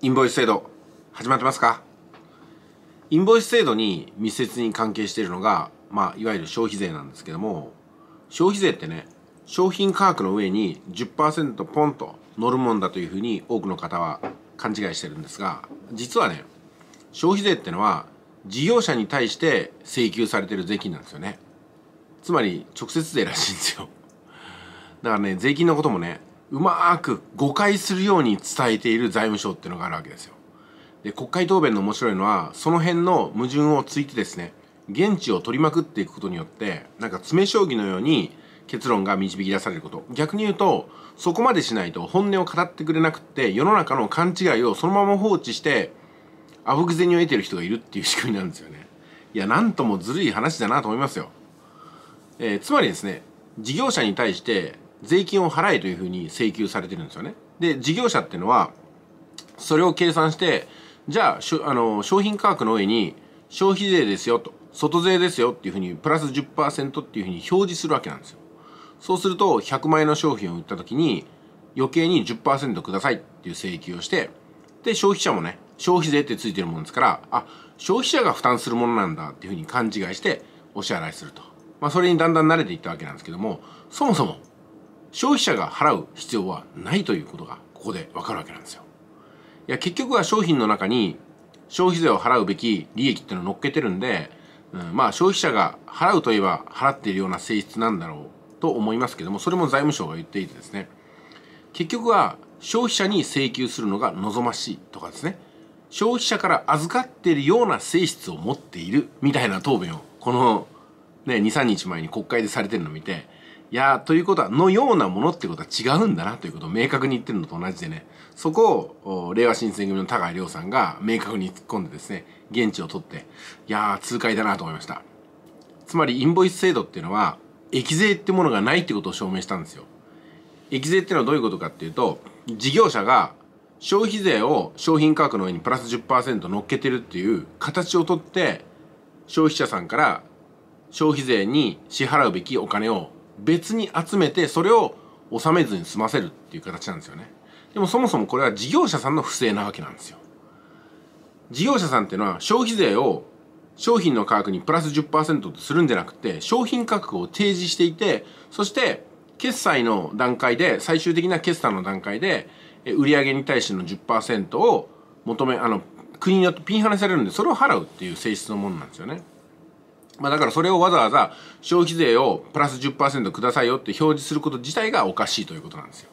インボイス制度始まってますかインボイス制度に密接に関係しているのが、まあ、いわゆる消費税なんですけども消費税ってね商品価格の上に10%ポンと乗るもんだというふうに多くの方は勘違いしてるんですが実はね消費税ってのは事業者に対して請求されてる税金なんですよねつまり直接税らしいんですよだからね税金のこともねうまく誤解するように伝えている財務省っていうのがあるわけですよ。で、国会答弁の面白いのは、その辺の矛盾をついてですね、現地を取りまくっていくことによって、なんか詰将棋のように結論が導き出されること。逆に言うと、そこまでしないと本音を語ってくれなくって、世の中の勘違いをそのまま放置して、あぶく銭を得てる人がいるっていう仕組みなんですよね。いや、なんともずるい話だなと思いますよ。えー、つまりですね、事業者に対して税金を払えというふうに請求されてるんですよね。で、事業者っていうのは、それを計算して、じゃあ、しあの商品価格の上に消費税ですよと、外税ですよっていうふうに、プラス10%っていうふうに表示するわけなんですよ。そうすると、100万円の商品を売った時に、余計に10%くださいっていう請求をして、で、消費者もね、消費税ってついてるもんですから、あ、消費者が負担するものなんだっていうふうに勘違いしてお支払いすると。まあ、それにだんだん慣れていったわけなんですけども、そもそも消費者が払う必要はないということがここでわかるわけなんですよ。いや結局は商品の中に消費税を払うべき利益っていうのを乗っけてるんで、うん、まあ消費者が払うといえば払っているような性質なんだろうと思いますけどもそれも財務省が言っていてですね結局は消費者に請求するのが望ましいとかですね消費者から預かっているような性質を持っているみたいな答弁をこの、ね、23日前に国会でされてるのを見ていやということは、のようなものってことは違うんだなということを明確に言ってるのと同じでね、そこを、令和新選組の高井亮さんが明確に突っ込んでですね、現地を取って、いやー、痛快だなと思いました。つまり、インボイス制度っていうのは、液税ってものがないってことを証明したんですよ。液税ってのはどういうことかっていうと、事業者が消費税を商品価格の上にプラス10%乗っけてるっていう形をとって、消費者さんから消費税に支払うべきお金を別に集めてそれを納めずに済ませるっていう形なんですよねでもそもそもこれは事業者さんの不正なわけなんですよ事業者さんっていうのは消費税を商品の価格にプラス10%とするんじゃなくて商品価格を提示していてそして決済の段階で最終的な決算の段階で売上に対しての10%を求めあの国によってピンハネされるんでそれを払うっていう性質のものなんですよね。まあ、だからそれをわざわざ消費税をプラス10%くださいよって表示すること自体がおかしいということなんですよ。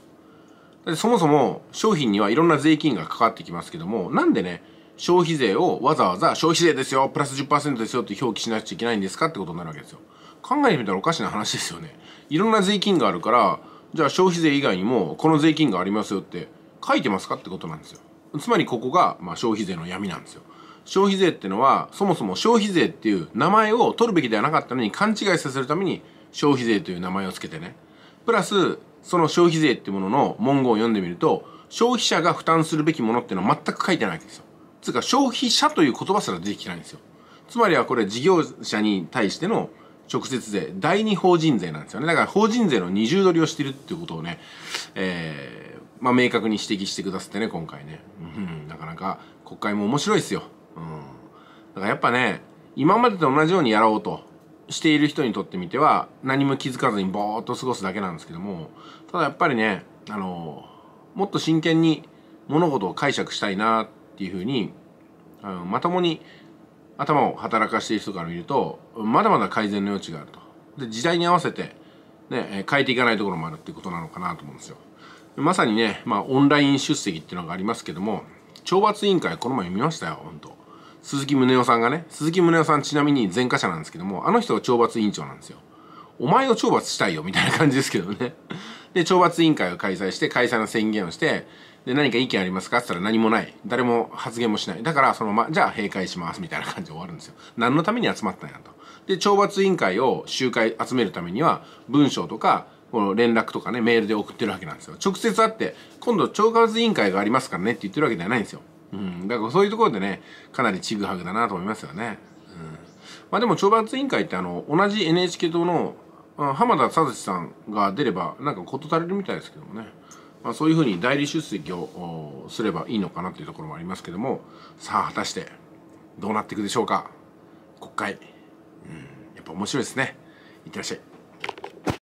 そもそも商品にはいろんな税金がかかってきますけども、なんでね、消費税をわざわざ消費税ですよ、プラス10%ですよって表記しなくちゃいけないんですかってことになるわけですよ。考えてみたらおかしな話ですよね。いろんな税金があるから、じゃあ消費税以外にもこの税金がありますよって書いてますかってことなんですよ。つまりここが、まあ、消費税の闇なんですよ。消費税ってのはそもそも消費税っていう名前を取るべきではなかったのに勘違いさせるために消費税という名前をつけてねプラスその消費税っていうものの文言を読んでみると消費者が負担するべきものっていうのは全く書いてないわけですよつうか消費者という言葉すら出てきてないんですよつまりはこれ事業者に対しての直接税第二法人税なんですよねだから法人税の二重取りをしてるっていうことをねえー、まあ明確に指摘してくださってね今回ねうんなかなか国会も面白いですよだからやっぱね、今までと同じようにやろうとしている人にとってみては、何も気づかずにぼーっと過ごすだけなんですけども、ただやっぱりね、あの、もっと真剣に物事を解釈したいなっていうふうに、あのまともに頭を働かしている人から見ると、まだまだ改善の余地があると。で、時代に合わせて、ね、変えていかないところもあるっていうことなのかなと思うんですよ。まさにね、まあ、オンライン出席っていうのがありますけども、懲罰委員会この前見ましたよ、本当鈴木宗男さんがね鈴木宗男さんちなみに前科者なんですけどもあの人が懲罰委員長なんですよお前を懲罰したいよみたいな感じですけどね で懲罰委員会を開催して開催の宣言をしてで何か意見ありますかって言ったら何もない誰も発言もしないだからそのままじゃあ閉会しますみたいな感じで終わるんですよ何のために集まったんやとで懲罰委員会を集会集めるためには文章とかこの連絡とかねメールで送ってるわけなんですよ直接会って今度懲罰委員会がありますからねって言ってるわけではないんですようん、だからそういうところでねかなりちぐはぐだなと思いますよね。うん、まあ、でも懲罰委員会ってあの同じ NHK 党の浜田聡さんが出ればなんか事足りるみたいですけどもね、まあ、そういうふうに代理出席をすればいいのかなというところもありますけどもさあ果たしてどうなっていくでしょうか国会、うん、やっぱ面白いですねいってらっしゃい。